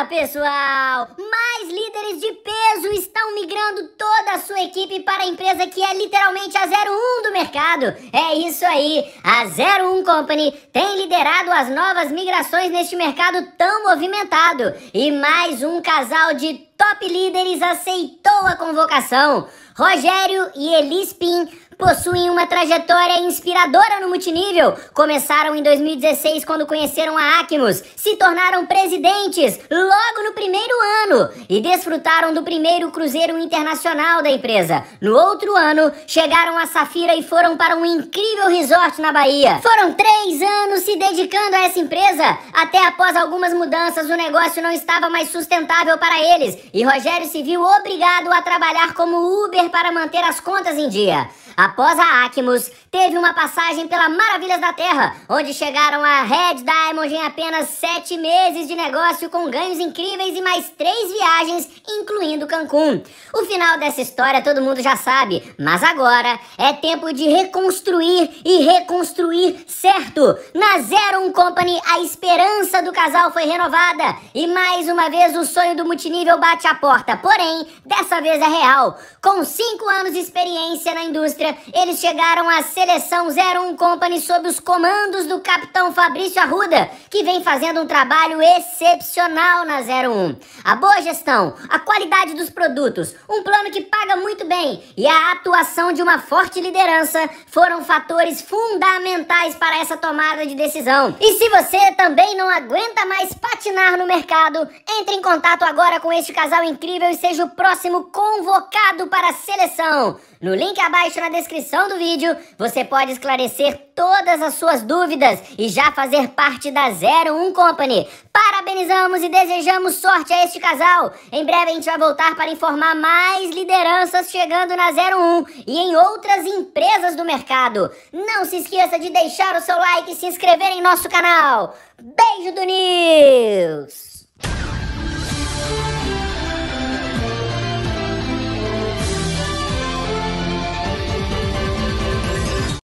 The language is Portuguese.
Olá, pessoal! Mais líderes de peso estão migrando toda a sua equipe para a empresa que é literalmente a 01 do mercado. É isso aí! A 01 Company tem liderado as novas migrações neste mercado tão movimentado. E mais um casal de top líderes aceitou a convocação. Rogério e Elis Pin possuem uma trajetória inspiradora no multinível. Começaram em 2016 quando conheceram a Acmos, se tornaram presidentes logo no primeiro ano e desfrutaram do primeiro cruzeiro internacional da empresa. No outro ano, chegaram a Safira e foram para um incrível resort na Bahia. Foram três anos se dedicando a essa empresa. Até após algumas mudanças, o negócio não estava mais sustentável para eles e Rogério se viu obrigado a trabalhar como Uber para manter as contas em dia. Após a Acmos, teve uma passagem pela Maravilhas da Terra, onde chegaram a Red Diamond em apenas sete meses de negócio com ganhos incríveis e mais três viagens, incluindo Cancún. O final dessa história todo mundo já sabe, mas agora é tempo de reconstruir e reconstruir certo. Na Zero One Company, a esperança do casal foi renovada e mais uma vez o sonho do multinível bate a porta, porém, dessa vez é real. Com cinco anos de experiência na indústria, eles chegaram à Seleção 01 Company sob os comandos do capitão Fabrício Arruda, que vem fazendo um trabalho excepcional na 01. A boa gestão, a qualidade dos produtos, um plano que paga muito bem e a atuação de uma forte liderança foram fatores fundamentais para essa tomada de decisão. E se você também não aguenta mais patinar no mercado, entre em contato agora com este casal incrível e seja o próximo convocado para a seleção. No link abaixo na descrição descrição do vídeo você pode esclarecer todas as suas dúvidas e já fazer parte da 01 Company. Parabenizamos e desejamos sorte a este casal. Em breve a gente vai voltar para informar mais lideranças chegando na 01 e em outras empresas do mercado. Não se esqueça de deixar o seu like e se inscrever em nosso canal. Beijo do News!